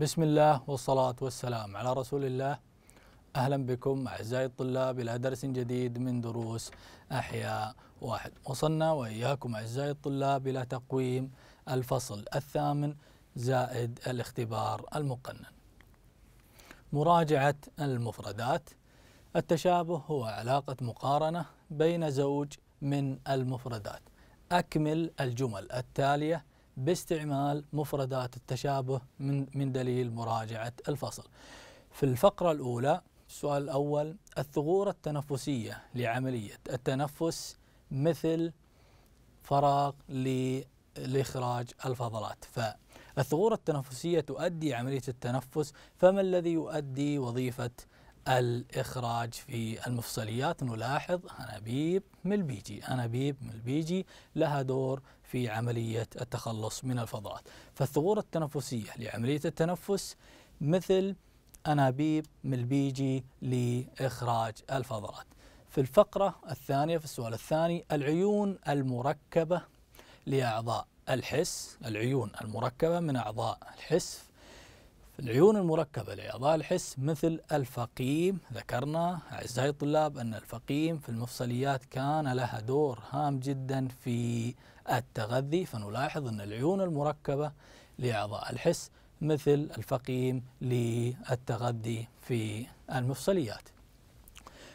بسم الله والصلاة والسلام على رسول الله أهلا بكم أعزائي الطلاب إلى درس جديد من دروس أحياء واحد وصلنا وإياكم أعزائي الطلاب إلى تقويم الفصل الثامن زائد الاختبار المقنن مراجعة المفردات التشابه هو علاقة مقارنة بين زوج من المفردات أكمل الجمل التالية باستعمال مفردات التشابه من من دليل مراجعه الفصل. في الفقره الاولى السؤال الاول الثغور التنفسيه لعمليه التنفس مثل فراغ لاخراج الفضلات فالثغور التنفسية تؤدي عملية التنفس فما الذي يؤدي وظيفة الإخراج في المفصليات نلاحظ أنابيب ملبيجي أنابيب ملبيجي لها دور في عملية التخلص من الفضاءات فالثغور التنفسية لعملية التنفس مثل أنابيب ملبيجي لإخراج الفضلات في الفقرة الثانية في السؤال الثاني العيون المركبة لأعضاء الحس العيون المركبة من أعضاء الحس العيون المركبة لأعضاء الحس مثل الفقيم ذكرنا أعزائي الطلاب أن الفقيم في المفصليات كان لها دور هام جدا في التغذي فنلاحظ أن العيون المركبة لأعضاء الحس مثل الفقيم للتغذي في المفصليات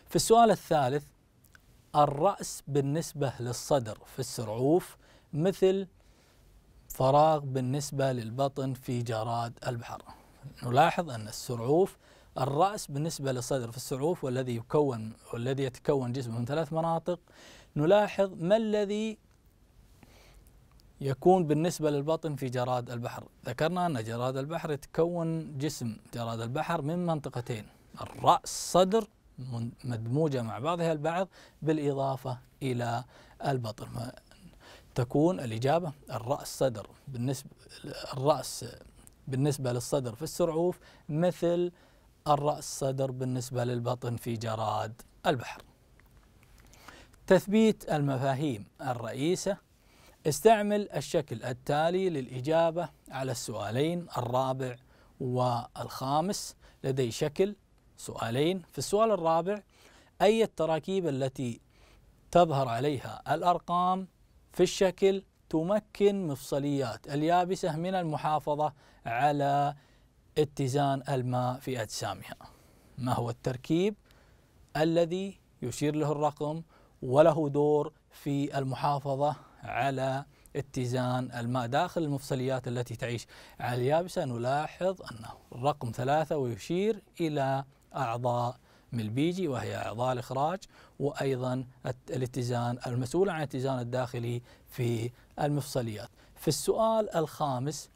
في السؤال الثالث الرأس بالنسبة للصدر في السرعوف مثل فراغ بالنسبة للبطن في جراد البحر نلاحظ أن السرعوف الرأس بالنسبة للصدر في السرعوف والذي يكون والذي يتكون جسمه من ثلاث مناطق نلاحظ ما الذي يكون بالنسبة للبطن في جراد البحر ذكرنا أن جراد البحر يتكون جسم جراد البحر من منطقتين الرأس صدر مدموجة مع بعضها البعض بالإضافة إلى البطن تكون الإجابة الرأس صدر بالنسبة الرأس بالنسبة للصدر في السرعوف مثل الرأس صدر بالنسبة للبطن في جراد البحر تثبيت المفاهيم الرئيسة استعمل الشكل التالي للإجابة على السؤالين الرابع والخامس لدي شكل سؤالين في السؤال الرابع أي التراكيب التي تظهر عليها الأرقام في الشكل تمكن مفصليات اليابسة من المحافظة على اتزان الماء في أجسامها ما هو التركيب الذي يشير له الرقم وله دور في المحافظة على اتزان الماء داخل المفصليات التي تعيش على اليابسة نلاحظ أنه رقم ثلاثة ويشير إلى أعضاء ملبيجي وهي أعضاء الإخراج وأيضا الاتزان المسؤول عن الاتزان الداخلي في المفصليات في السؤال الخامس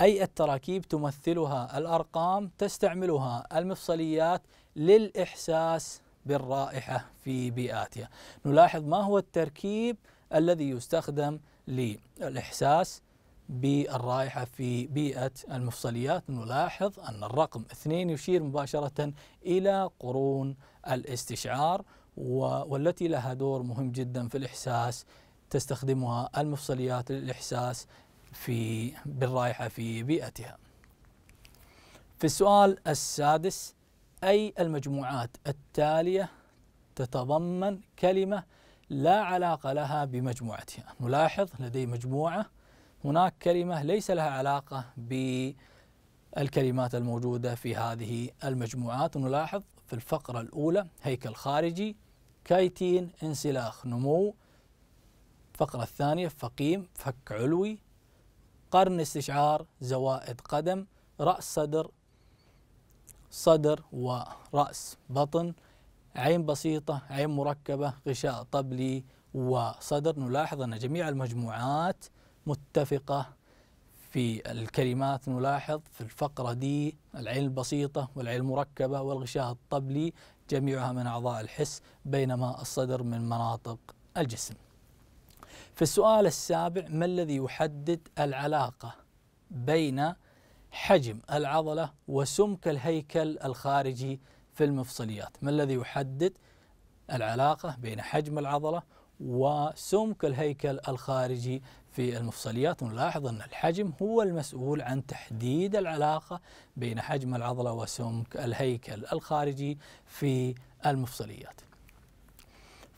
أي التراكيب تمثلها الأرقام تستعملها المفصليات للإحساس بالرائحة في بيئاتها نلاحظ ما هو التركيب الذي يستخدم للإحساس بالرائحة في بيئة المفصليات نلاحظ أن الرقم اثنين يشير مباشرة إلى قرون الاستشعار والتي لها دور مهم جدا في الإحساس تستخدمها المفصليات للإحساس في بالرائحة في بيئتها في السؤال السادس أي المجموعات التالية تتضمن كلمة لا علاقة لها بمجموعتها نلاحظ لدي مجموعة هناك كلمة ليس لها علاقة بالكلمات الموجودة في هذه المجموعات نلاحظ في الفقرة الأولى هيكل خارجي كايتين انسلاخ نمو الفقرة الثانية فقيم فك علوي قرن استشعار زوائد قدم رأس صدر صدر ورأس بطن عين بسيطة عين مركبة غشاء طبلي وصدر نلاحظ أن جميع المجموعات متفقة في الكلمات نلاحظ في الفقرة دي العين البسيطة والعين المركبة والغشاء الطبلي جميعها من أعضاء الحس بينما الصدر من مناطق الجسم في السؤال السابع ما الذي يحدد العلاقة بين حجم العضلة وسمك الهيكل الخارجي في المفصليات ما الذي يحدد العلاقة بين حجم العضلة وسمك الهيكل الخارجي في المفصليات ونلاحظ أن الحجم هو المسؤول عن تحديد العلاقة بين حجم العضلة وسمك الهيكل الخارجي في المفصليات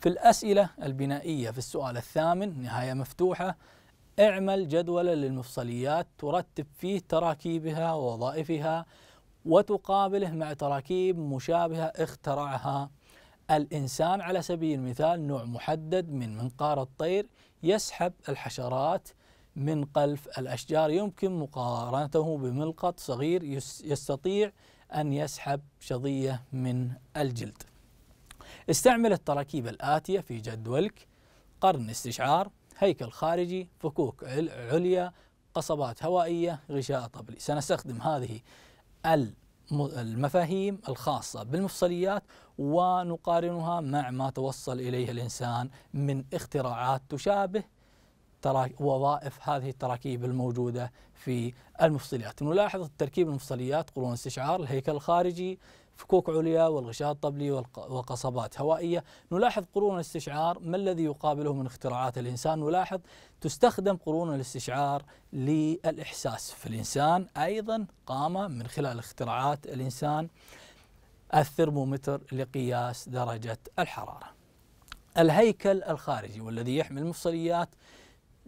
في الأسئلة البنائية في السؤال الثامن نهاية مفتوحة اعمل جدولا للمفصليات ترتب فيه تراكيبها ووظائفها وتقابله مع تراكيب مشابهة اخترعها الإنسان على سبيل المثال نوع محدد من منقار الطير يسحب الحشرات من قلف الأشجار يمكن مقارنته بملقط صغير يستطيع أن يسحب شظية من الجلد استعمل التراكيب الآتية في جدولك قرن استشعار هيكل خارجي فكوك عليا قصبات هوائية غشاء طبلي سنستخدم هذه المفاهيم الخاصة بالمفصليات ونقارنها مع ما توصل إليه الإنسان من اختراعات تشابه وظائف هذه التراكيب الموجودة في المفصليات نلاحظ التركيب المفصليات قرون استشعار الهيكل الخارجي فكوك عليا والغشاء الطبلي وقصبات هوائية نلاحظ قرون الاستشعار ما الذي يقابله من اختراعات الإنسان نلاحظ تستخدم قرون الاستشعار للإحساس فالإنسان أيضا قام من خلال اختراعات الإنسان الثرمومتر لقياس درجة الحرارة الهيكل الخارجي والذي يحمل مفصليات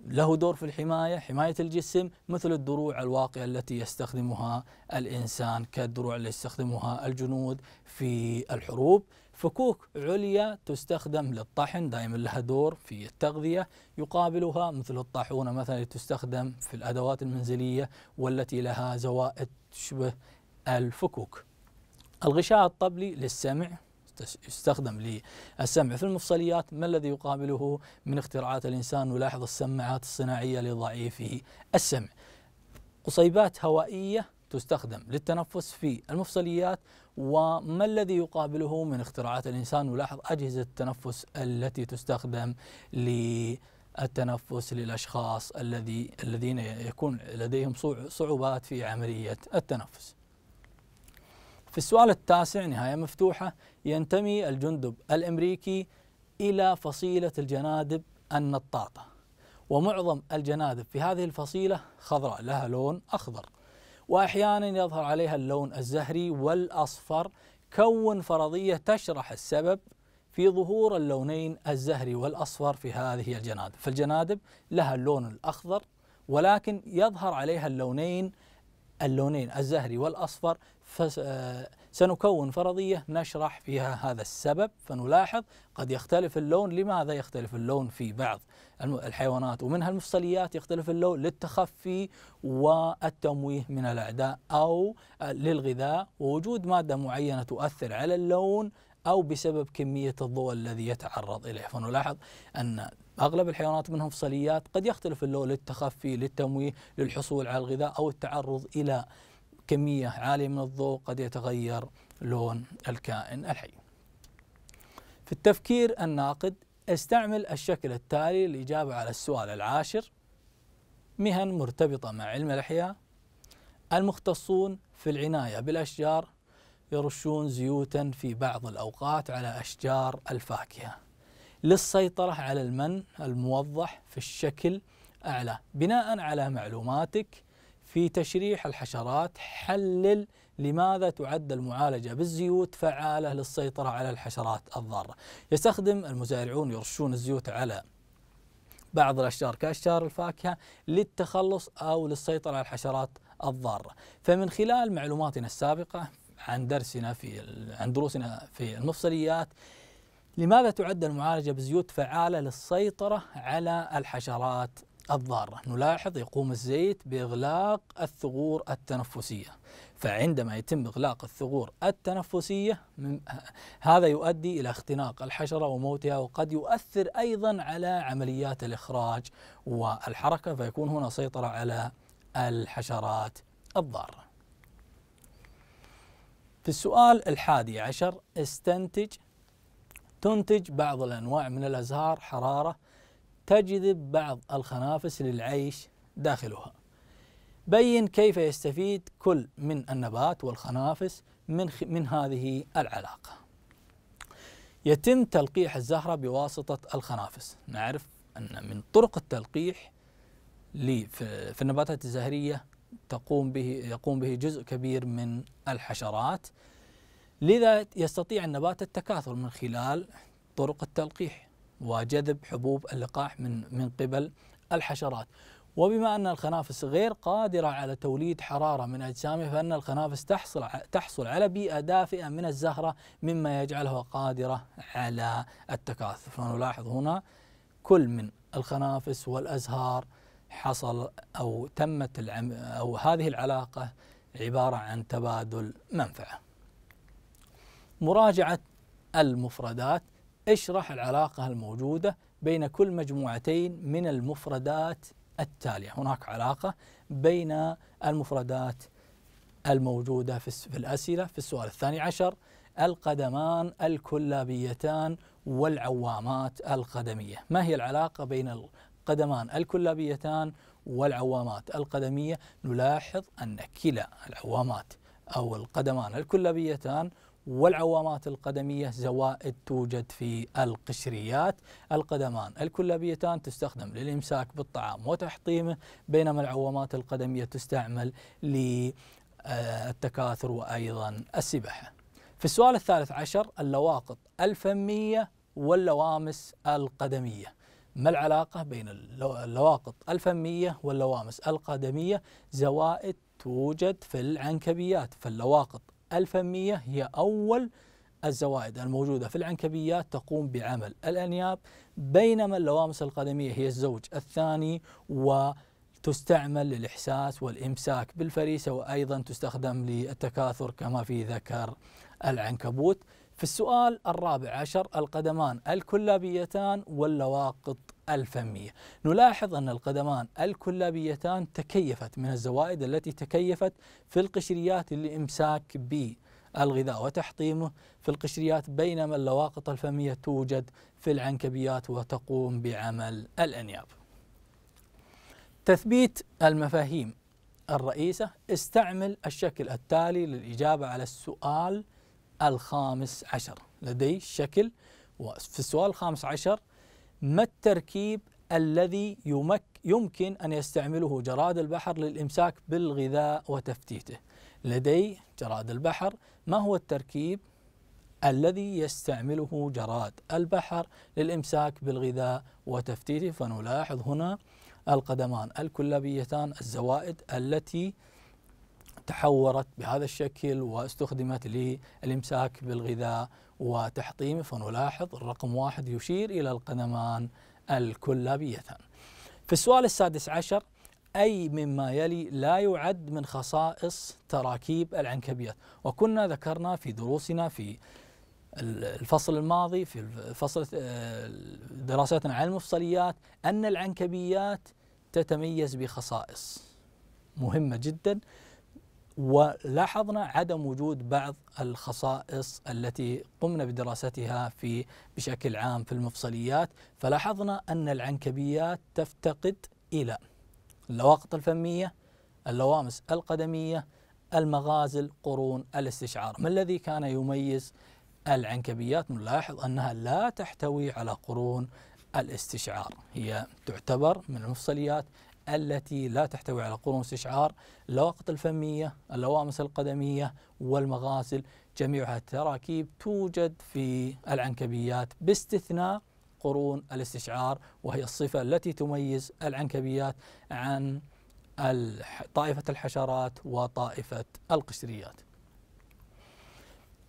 له دور في الحماية حماية الجسم مثل الدروع الواقية التي يستخدمها الإنسان كالدروع اللي يستخدمها الجنود في الحروب فكوك عليا تستخدم للطحن دائما لها دور في التغذية يقابلها مثل الطاحونة مثلا تستخدم في الأدوات المنزلية والتي لها زوائد تشبه الفكوك الغشاء الطبلي للسمع يستخدم للسمع في المفصليات ما الذي يقابله من اختراعات الإنسان نلاحظ السماعات الصناعية لضعيفي السمع قصيبات هوائية تستخدم للتنفس في المفصليات وما الذي يقابله من اختراعات الإنسان نلاحظ أجهزة التنفس التي تستخدم للتنفس للأشخاص الذي الذين يكون لديهم صعوبات في عملية التنفس في السؤال التاسع نهاية مفتوحة ينتمي الجندب الأمريكي إلى فصيلة الجنادب النطاطة ومعظم الجنادب في هذه الفصيلة خضراء لها لون أخضر وأحيانا يظهر عليها اللون الزهري والأصفر كون فرضية تشرح السبب في ظهور اللونين الزهري والأصفر في هذه الجنادب فالجنادب لها اللون الأخضر ولكن يظهر عليها اللونين اللونين الزهري والأصفر آه، سنكون فرضية نشرح فيها هذا السبب فنلاحظ قد يختلف اللون لماذا يختلف اللون في بعض الحيوانات ومنها المفصليات يختلف اللون للتخفي والتمويه من الأعداء أو للغذاء ووجود مادة معينة تؤثر على اللون أو بسبب كمية الضوء الذي يتعرض إليه فنلاحظ أن أغلب الحيوانات منهم فصليات قد يختلف اللون للتخفي للتمويه للحصول على الغذاء أو التعرض إلى كمية عالية من الضوء قد يتغير لون الكائن الحي في التفكير الناقد استعمل الشكل التالي للإجابة على السؤال العاشر مهن مرتبطة مع علم الأحياء المختصون في العناية بالأشجار يرشون زيوتا في بعض الأوقات على أشجار الفاكهة للسيطرة على المن الموضح في الشكل أعلى بناء على معلوماتك في تشريح الحشرات حلل لماذا تعد المعالجة بالزيوت فعالة للسيطرة على الحشرات الضارة يستخدم المزارعون يرشون الزيوت على بعض الأشجار كأشجار الفاكهة للتخلص أو للسيطرة على الحشرات الضارة فمن خلال معلوماتنا السابقة عن درسنا في عن دروسنا في المفصليات لماذا تعد المعالجة بالزيوت فعالة للسيطرة على الحشرات الضارة نلاحظ يقوم الزيت بإغلاق الثغور التنفسية فعندما يتم إغلاق الثغور التنفسية هذا يؤدي إلى اختناق الحشرة وموتها وقد يؤثر أيضا على عمليات الإخراج والحركة فيكون هنا سيطرة على الحشرات الضارة في السؤال الحادي عشر استنتج تنتج بعض الأنواع من الأزهار حرارة تجذب بعض الخنافس للعيش داخلها بين كيف يستفيد كل من النبات والخنافس من من هذه العلاقه يتم تلقيح الزهره بواسطه الخنافس نعرف ان من طرق التلقيح في النباتات الزهريه تقوم به يقوم به جزء كبير من الحشرات لذا يستطيع النبات التكاثر من خلال طرق التلقيح وجذب حبوب اللقاح من من قبل الحشرات وبما أن الخنافس غير قادرة على توليد حرارة من أجسامها فإن الخنافس تحصل تحصل على بيئة دافئة من الزهرة مما يجعلها قادرة على التكاثر فنلاحظ هنا كل من الخنافس والأزهار حصل أو تمت العم أو هذه العلاقة عبارة عن تبادل منفعة مراجعة المفردات اشرح العلاقة الموجودة بين كل مجموعتين من المفردات التالية هناك علاقة بين المفردات الموجودة في الأسئلة في السؤال الثاني عشر القدمان الكلابيتان والعوامات القدمية ما هي العلاقة بين القدمان الكلابيتان والعوامات القدمية نلاحظ أن كلا العوامات أو القدمان الكلابيتان والعوامات القدمية زوائد توجد في القشريات القدمان الكلابيتان تستخدم للإمساك بالطعام وتحطيمه بينما العوامات القدمية تستعمل للتكاثر وأيضا السباحة في السؤال الثالث عشر اللواقط الفمية واللوامس القدمية ما العلاقة بين اللواقط الفمية واللوامس القدمية زوائد توجد في العنكبيات فاللواقط الفمية هي أول الزوائد الموجودة في العنكبيات تقوم بعمل الأنياب بينما اللوامس القدمية هي الزوج الثاني وتستعمل للإحساس والإمساك بالفريسة وأيضا تستخدم للتكاثر كما في ذكر العنكبوت في السؤال الرابع عشر القدمان الكلابيتان واللواقط الفمية نلاحظ أن القدمان الكلابيتان تكيفت من الزوائد التي تكيفت في القشريات ب بالغذاء وتحطيمه في القشريات بينما اللواقط الفمية توجد في العنكبيات وتقوم بعمل الأنياب تثبيت المفاهيم الرئيسة استعمل الشكل التالي للإجابة على السؤال الخامس عشر لدي الشكل وفي السؤال الخامس عشر ما التركيب الذي يمك يمكن أن يستعمله جراد البحر للإمساك بالغذاء وتفتيته لدي جراد البحر ما هو التركيب الذي يستعمله جراد البحر للإمساك بالغذاء وتفتيته فنلاحظ هنا القدمان الكلابيتان الزوائد التي تحورت بهذا الشكل واستخدمت للإمساك بالغذاء وتحطيمه فنلاحظ الرقم واحد يشير إلى القدمان الكلابيتان في السؤال السادس عشر أي مما يلي لا يعد من خصائص تراكيب العنكبيات وكنا ذكرنا في دروسنا في الفصل الماضي في فصل آه، دراستنا عن المفصليات أن العنكبيات تتميز بخصائص مهمة جدا ولاحظنا عدم وجود بعض الخصائص التي قمنا بدراستها في بشكل عام في المفصليات فلاحظنا أن العنكبيات تفتقد إلى اللواقط الفمية اللوامس القدمية المغازل قرون الاستشعار ما الذي كان يميز العنكبيات نلاحظ أنها لا تحتوي على قرون الاستشعار هي تعتبر من المفصليات التي لا تحتوي على قرون استشعار اللواقط الفمية اللوامس القدمية والمغاسل جميعها تراكيب توجد في العنكبيات باستثناء قرون الاستشعار وهي الصفة التي تميز العنكبيات عن طائفة الحشرات وطائفة القشريات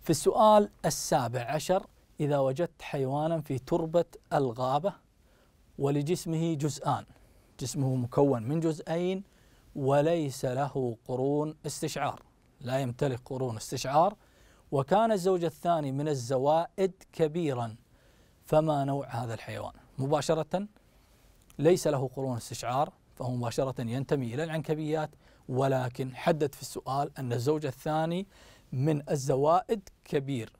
في السؤال السابع عشر إذا وجدت حيوانا في تربة الغابة ولجسمه جزءان جسمه مكون من جزئين وليس له قرون استشعار لا يمتلك قرون استشعار وكان الزوج الثاني من الزوائد كبيرا فما نوع هذا الحيوان مباشرة ليس له قرون استشعار فهو مباشرة ينتمي إلى العنكبيات ولكن حدد في السؤال أن الزوج الثاني من الزوائد كبير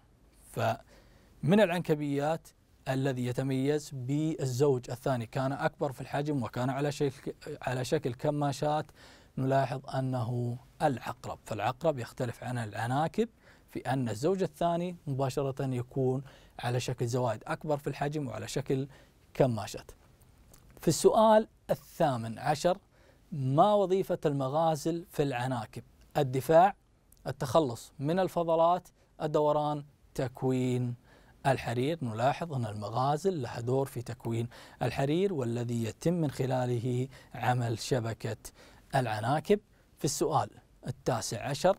فمن العنكبيات الذي يتميز بالزوج الثاني كان أكبر في الحجم وكان على شكل على شكل كماشات نلاحظ أنه العقرب فالعقرب يختلف عن العناكب في أن الزوج الثاني مباشرة يكون على شكل زوائد أكبر في الحجم وعلى شكل كماشات في السؤال الثامن عشر ما وظيفة المغازل في العناكب الدفاع التخلص من الفضلات الدوران تكوين الحرير نلاحظ أن المغازل لها دور في تكوين الحرير والذي يتم من خلاله عمل شبكة العناكب في السؤال التاسع عشر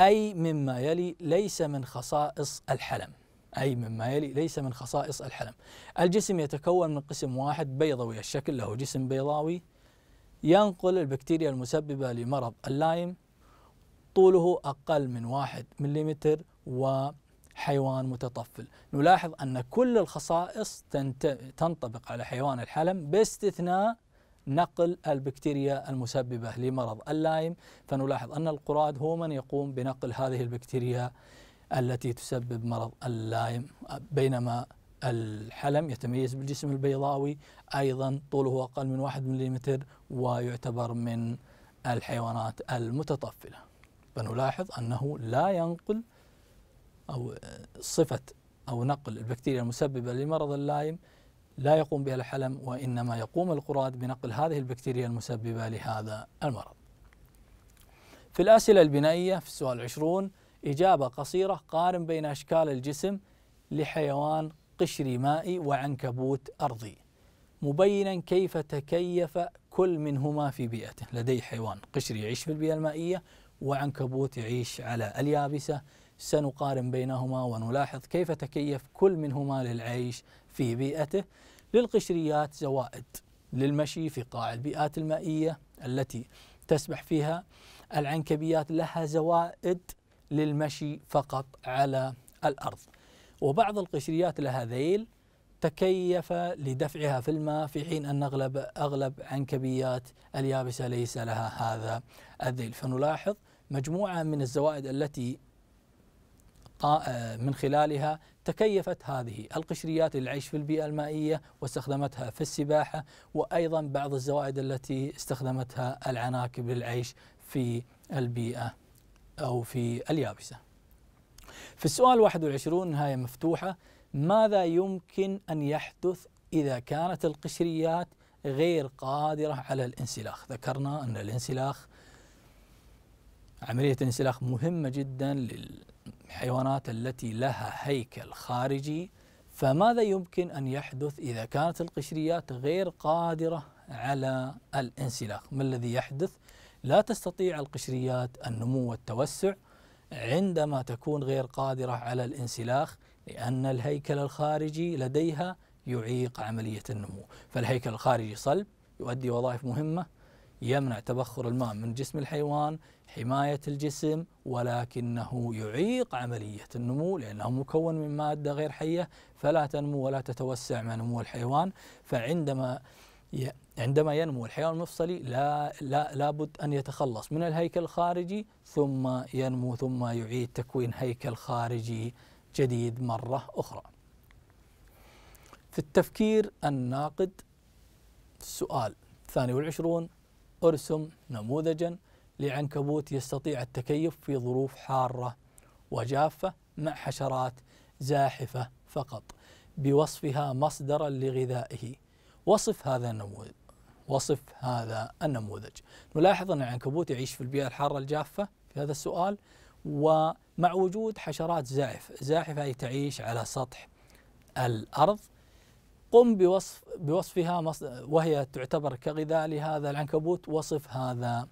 أي مما يلي ليس من خصائص الحلم أي مما يلي ليس من خصائص الحلم الجسم يتكون من قسم واحد بيضوي الشكل له جسم بيضاوي ينقل البكتيريا المسببة لمرض اللايم طوله أقل من واحد مليمتر و حيوان متطفل نلاحظ أن كل الخصائص تنطبق على حيوان الحلم باستثناء نقل البكتيريا المسببة لمرض اللايم فنلاحظ أن القراد هو من يقوم بنقل هذه البكتيريا التي تسبب مرض اللايم بينما الحلم يتميز بالجسم البيضاوي أيضا طوله أقل من 1 ملم ويعتبر من الحيوانات المتطفلة فنلاحظ أنه لا ينقل أو صفة أو نقل البكتيريا المسببة لمرض اللايم لا يقوم بها الحلم وإنما يقوم القراد بنقل هذه البكتيريا المسببة لهذا المرض في الأسئلة البنائية في السؤال 20 إجابة قصيرة قارن بين أشكال الجسم لحيوان قشري مائي وعنكبوت أرضي مبينا كيف تكيف كل منهما في بيئته لديه حيوان قشري يعيش في البيئة المائية وعنكبوت يعيش على اليابسة سنقارن بينهما ونلاحظ كيف تكيف كل منهما للعيش في بيئته للقشريات زوائد للمشي في قاع البيئات المائية التي تسبح فيها العنكبيات لها زوائد للمشي فقط على الأرض وبعض القشريات لها ذيل تكيف لدفعها في الماء في حين أن أغلب, أغلب عنكبيات اليابسة ليس لها هذا الذيل فنلاحظ مجموعة من الزوائد التي آه، من خلالها تكيفت هذه القشريات للعيش في البيئة المائية واستخدمتها في السباحة وأيضا بعض الزوائد التي استخدمتها العناكب للعيش في البيئة أو في اليابسة في السؤال 21 نهاية مفتوحة ماذا يمكن أن يحدث إذا كانت القشريات غير قادرة على الانسلاخ ذكرنا أن الانسلاخ عملية الانسلاخ مهمة جدا لل الحيوانات التي لها هيكل خارجي فماذا يمكن ان يحدث اذا كانت القشريات غير قادره على الانسلاخ؟ ما الذي يحدث؟ لا تستطيع القشريات النمو والتوسع عندما تكون غير قادره على الانسلاخ لان الهيكل الخارجي لديها يعيق عمليه النمو، فالهيكل الخارجي صلب يؤدي وظائف مهمه يمنع تبخر الماء من جسم الحيوان حماية الجسم ولكنه يعيق عملية النمو لأنه مكون من مادة غير حية فلا تنمو ولا تتوسع مع نمو الحيوان فعندما عندما ينمو الحيوان المفصلي لا لا لابد ان يتخلص من الهيكل الخارجي ثم ينمو ثم يعيد تكوين هيكل خارجي جديد مره اخرى. في التفكير الناقد السؤال 22 ارسم نموذجا لعنكبوت يستطيع التكيف في ظروف حارة وجافة مع حشرات زاحفة فقط بوصفها مصدرا لغذائه وصف هذا النموذج وصف هذا النموذج نلاحظ أن العنكبوت يعيش في البيئة الحارة الجافة في هذا السؤال ومع وجود حشرات زاحفه زاحفة هي تعيش على سطح الأرض قم بوصف بوصفها وهي تعتبر كغذاء لهذا العنكبوت وصف هذا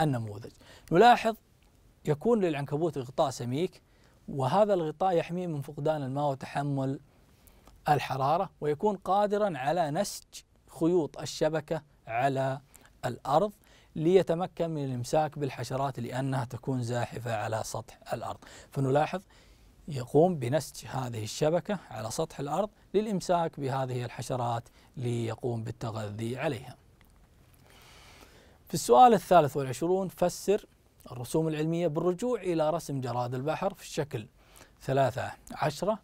النموذج نلاحظ يكون للعنكبوت غطاء سميك وهذا الغطاء يحميه من فقدان الماء وتحمل الحرارة ويكون قادرا على نسج خيوط الشبكة على الأرض ليتمكن من الإمساك بالحشرات لأنها تكون زاحفة على سطح الأرض فنلاحظ يقوم بنسج هذه الشبكة على سطح الأرض للإمساك بهذه الحشرات ليقوم بالتغذي عليها في السؤال الثالث والعشرون فسر الرسوم العلمية بالرجوع إلى رسم جراد البحر في الشكل ثلاثة عشرة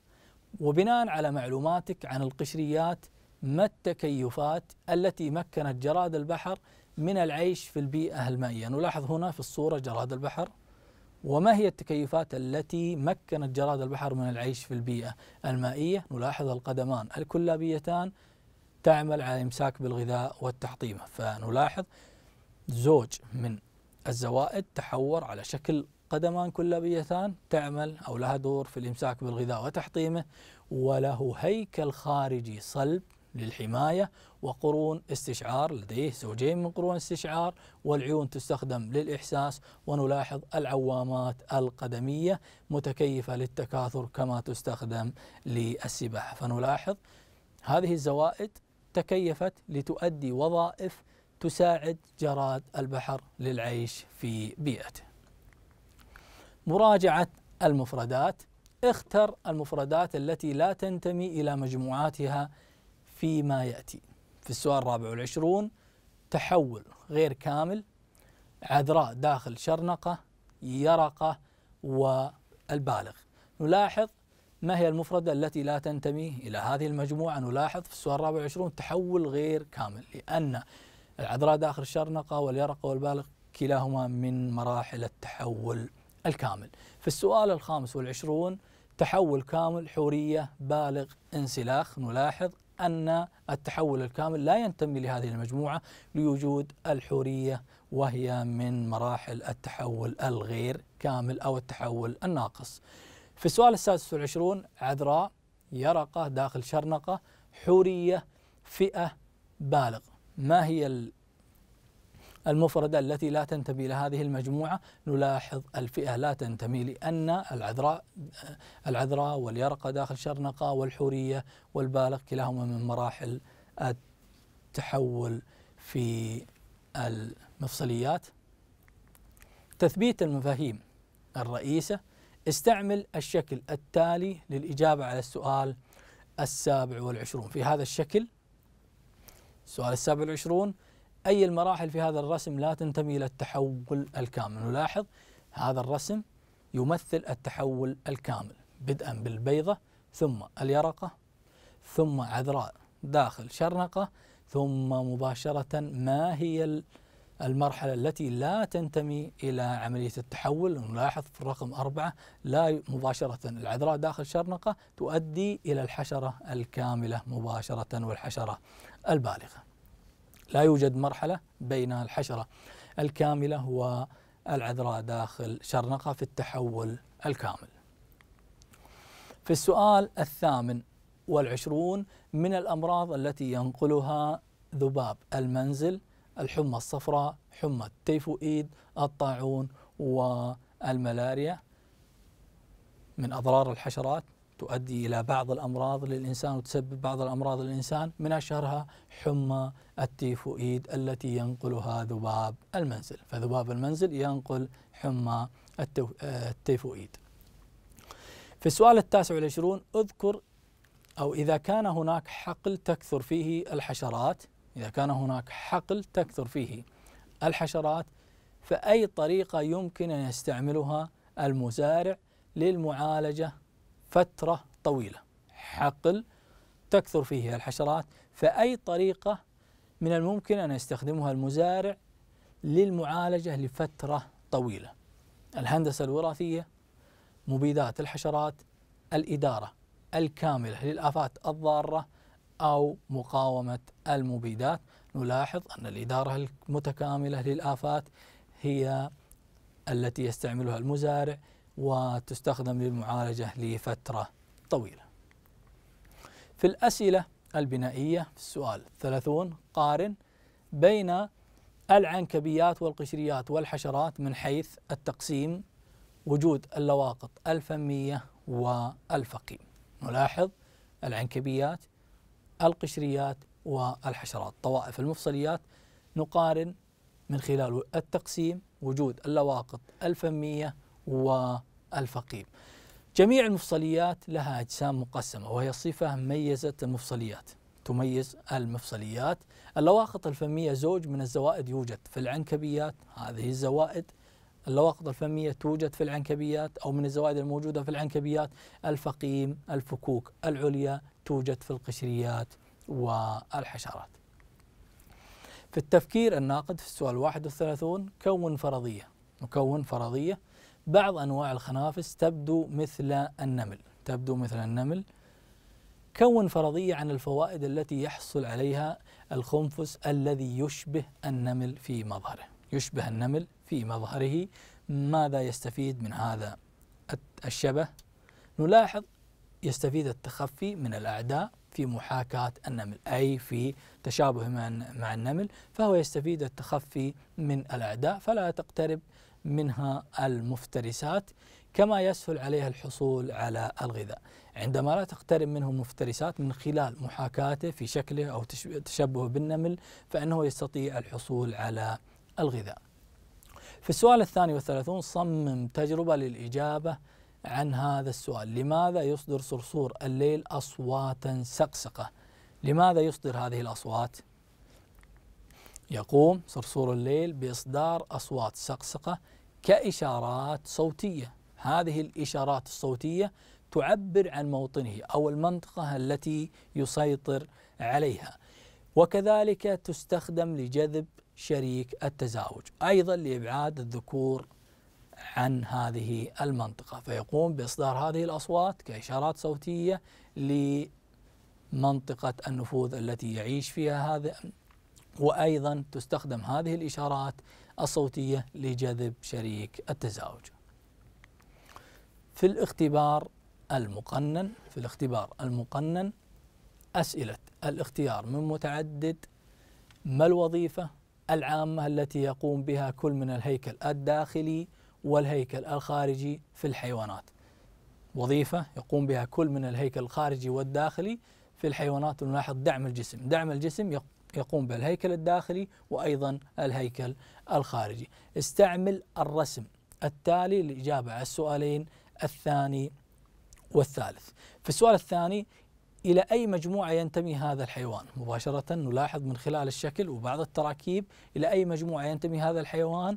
وبناء على معلوماتك عن القشريات ما التكيفات التي مكنت جراد البحر من العيش في البيئة المائية نلاحظ هنا في الصورة جراد البحر وما هي التكيفات التي مكنت جراد البحر من العيش في البيئة المائية نلاحظ القدمان الكلابيتان تعمل على الإمساك بالغذاء والتحطيمة فنلاحظ زوج من الزوائد تحور على شكل قدمان كلابيتان تعمل أو لها دور في الإمساك بالغذاء وتحطيمه وله هيكل خارجي صلب للحماية وقرون استشعار لديه زوجين من قرون استشعار والعيون تستخدم للإحساس ونلاحظ العوامات القدمية متكيفة للتكاثر كما تستخدم للسباحة فنلاحظ هذه الزوائد تكيفت لتؤدي وظائف تساعد جراد البحر للعيش في بيئته مراجعة المفردات اختر المفردات التي لا تنتمي إلى مجموعاتها فيما يأتي في السؤال الرابع والعشرون تحول غير كامل عذراء داخل شرنقة يرقة والبالغ نلاحظ ما هي المفردة التي لا تنتمي إلى هذه المجموعة نلاحظ في السؤال الرابع والعشرون تحول غير كامل لأن العذراء داخل الشرنقة واليرقة والبالغ كلاهما من مراحل التحول الكامل في السؤال الخامس والعشرون تحول كامل حورية بالغ انسلاخ نلاحظ أن التحول الكامل لا ينتمي لهذه المجموعة لوجود الحورية وهي من مراحل التحول الغير كامل أو التحول الناقص في السؤال السادس والعشرون عذراء يرقة داخل شرنقة حورية فئة بالغ ما هي المفردة التي لا تنتمي لهذه المجموعة نلاحظ الفئة لا تنتمي لأن العذراء العذراء واليرقة داخل شرنقة والحورية والبالغ كلاهما من مراحل التحول في المفصليات تثبيت المفاهيم الرئيسة استعمل الشكل التالي للإجابة على السؤال السابع والعشرون في هذا الشكل السؤال السابع والعشرون أي المراحل في هذا الرسم لا تنتمي إلى التحول الكامل نلاحظ هذا الرسم يمثل التحول الكامل بدءا بالبيضة ثم اليرقة ثم عذراء داخل شرنقة ثم مباشرة ما هي المرحلة التي لا تنتمي إلى عملية التحول نلاحظ في الرقم أربعة لا مباشرة العذراء داخل شرنقة تؤدي إلى الحشرة الكاملة مباشرة والحشرة البالغة لا يوجد مرحلة بين الحشرة الكاملة والعذراء داخل شرنقة في التحول الكامل في السؤال الثامن والعشرون من الأمراض التي ينقلها ذباب المنزل الحمى الصفراء حمى التيفوئيد الطاعون والملاريا من أضرار الحشرات تؤدي إلى بعض الأمراض للإنسان وتسبب بعض الأمراض للإنسان من أشهرها حمى التيفوئيد التي ينقلها ذباب المنزل فذباب المنزل ينقل حمى التيفوئيد في السؤال التاسع والعشرون اذكر أو إذا كان هناك حقل تكثر فيه الحشرات إذا كان هناك حقل تكثر فيه الحشرات فأي طريقة يمكن أن يستعملها المزارع للمعالجة فترة طويلة حقل تكثر فيه الحشرات فأي طريقة من الممكن أن يستخدمها المزارع للمعالجة لفترة طويلة الهندسة الوراثية مبيدات الحشرات الإدارة الكاملة للآفات الضارة أو مقاومة المبيدات نلاحظ أن الإدارة المتكاملة للآفات هي التي يستعملها المزارع وتستخدم للمعالجة لفترة طويلة في الأسئلة البنائية في السؤال 30 قارن بين العنكبيات والقشريات والحشرات من حيث التقسيم وجود اللواقط الفمية والفقيم نلاحظ العنكبيات القشريات والحشرات طوائف المفصليات نقارن من خلال التقسيم وجود اللواقط الفمية والفقيم جميع المفصليات لها أجسام مقسمة وهي صفة ميزت المفصليات تميز المفصليات اللواقط الفمية زوج من الزوائد يوجد في العنكبيات هذه الزوائد اللواقط الفمية توجد في العنكبيات أو من الزوائد الموجودة في العنكبيات الفقيم الفكوك العليا توجد في القشريات والحشرات في التفكير الناقد في السؤال 31 كون فرضية نكون فرضية بعض أنواع الخنافس تبدو مثل النمل تبدو مثل النمل كون فرضية عن الفوائد التي يحصل عليها الخنفس الذي يشبه النمل في مظهره يشبه النمل في مظهره ماذا يستفيد من هذا الشبه نلاحظ يستفيد التخفي من الأعداء في محاكاة النمل أي في تشابه مع النمل فهو يستفيد التخفي من الأعداء فلا تقترب منها المفترسات كما يسهل عليها الحصول على الغذاء عندما لا تقترب منه المفترسات من خلال محاكاته في شكله أو تشبهه بالنمل فإنه يستطيع الحصول على الغذاء في السؤال الثاني والثلاثون صمم تجربة للإجابة عن هذا السؤال لماذا يصدر صرصور الليل أصواتا سقسقة لماذا يصدر هذه الأصوات يقوم صرصور الليل بإصدار أصوات سقسقة كإشارات صوتية هذه الإشارات الصوتية تعبر عن موطنه أو المنطقة التي يسيطر عليها وكذلك تستخدم لجذب شريك التزاوج أيضا لإبعاد الذكور عن هذه المنطقة فيقوم بإصدار هذه الأصوات كإشارات صوتية لمنطقة النفوذ التي يعيش فيها هذا وأيضا تستخدم هذه الإشارات الصوتية لجذب شريك التزاوج في الاختبار المقنن في الاختبار المقنن أسئلة الاختيار من متعدد ما الوظيفة العامة التي يقوم بها كل من الهيكل الداخلي والهيكل الخارجي في الحيوانات وظيفة يقوم بها كل من الهيكل الخارجي والداخلي في الحيوانات نلاحظ دعم الجسم دعم الجسم يقوم بالهيكل الداخلي وأيضا الهيكل الخارجي استعمل الرسم التالي للإجابة على السؤالين الثاني والثالث في السؤال الثاني إلى أي مجموعة ينتمي هذا الحيوان مباشرة نلاحظ من خلال الشكل وبعض التراكيب إلى أي مجموعة ينتمي هذا الحيوان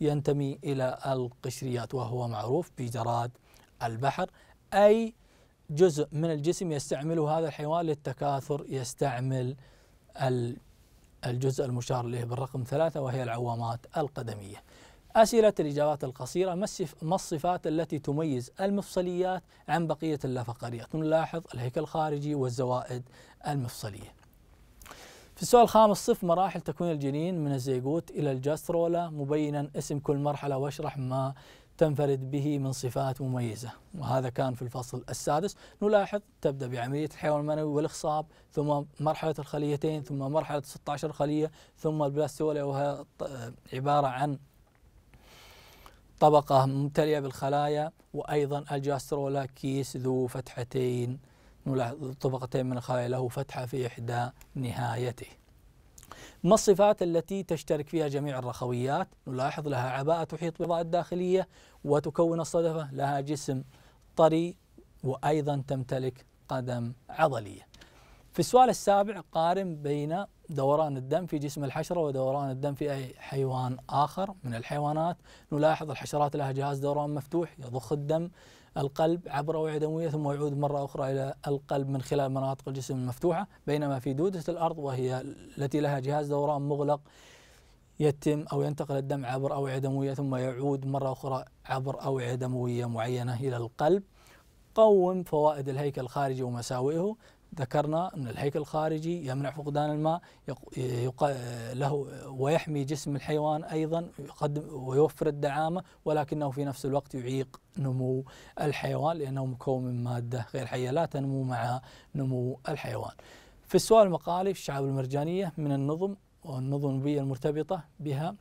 ينتمي إلى القشريات وهو معروف بجراد البحر أي جزء من الجسم يستعمله هذا الحيوان للتكاثر يستعمل الجزء المشار اليه بالرقم ثلاثه وهي العوامات القدميه. اسئله الاجابات القصيره ما الصفات التي تميز المفصليات عن بقيه اللافقريات؟ نلاحظ الهيكل الخارجي والزوائد المفصليه. في السؤال الخامس صف مراحل تكوين الجنين من الزيغوت إلى الجاسترولا مبينا اسم كل مرحلة واشرح ما تنفرد به من صفات مميزة وهذا كان في الفصل السادس نلاحظ تبدأ بعملية الحيوان المنوي والإخصاب ثم مرحلة الخليتين ثم مرحلة 16 خلية ثم البلاستوليا وهي عبارة عن طبقة ممتلئة بالخلايا وأيضا الجاسترولا كيس ذو فتحتين نلاحظ طبقتين من الخلايا له فتحة في إحدى نهايته ما الصفات التي تشترك فيها جميع الرخويات نلاحظ لها عباءة تحيط بالإضاءة الداخلية وتكون الصدفة لها جسم طري وأيضا تمتلك قدم عضلية في السؤال السابع قارن بين دوران الدم في جسم الحشرة ودوران الدم في أي حيوان آخر من الحيوانات نلاحظ الحشرات لها جهاز دوران مفتوح يضخ الدم القلب عبر أوعية دموية ثم يعود مرة أخرى إلى القلب من خلال مناطق الجسم المفتوحة بينما في دودة الأرض وهي التي لها جهاز دوران مغلق يتم أو ينتقل الدم عبر أوعية دموية ثم يعود مرة أخرى عبر أوعية دموية معينة إلى القلب قوم فوائد الهيكل الخارجي ومساوئه ذكرنا أن الهيكل الخارجي يمنع فقدان الماء له ويحمي جسم الحيوان أيضا يقدم ويوفر الدعامة ولكنه في نفس الوقت يعيق نمو الحيوان لأنه مكون من مادة غير حية لا تنمو مع نمو الحيوان في السؤال المقالي في الشعاب المرجانية من النظم والنظم البيئية المرتبطة بها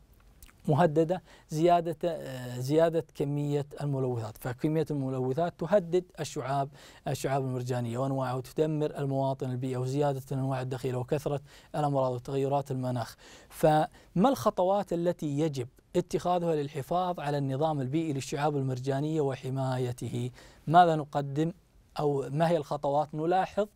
مهدده زياده آه، زياده كميه الملوثات، فكميه الملوثات تهدد الشعاب الشعاب المرجانيه وانواعها وتدمر المواطن البيئه وزياده الانواع الدخيله وكثره الامراض وتغيرات المناخ. فما الخطوات التي يجب اتخاذها للحفاظ على النظام البيئي للشعاب المرجانيه وحمايته؟ ماذا نقدم او ما هي الخطوات نلاحظ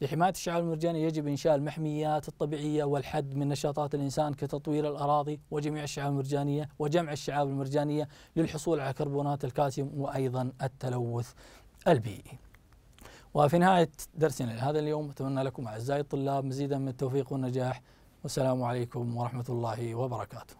لحماية الشعاب المرجانية يجب إنشاء المحميات الطبيعية والحد من نشاطات الإنسان كتطوير الأراضي وجميع الشعاب المرجانية وجمع الشعاب المرجانية للحصول على كربونات الكالسيوم وأيضا التلوث البيئي وفي نهاية درسنا لهذا اليوم أتمنى لكم أعزائي الطلاب مزيدا من التوفيق والنجاح والسلام عليكم ورحمة الله وبركاته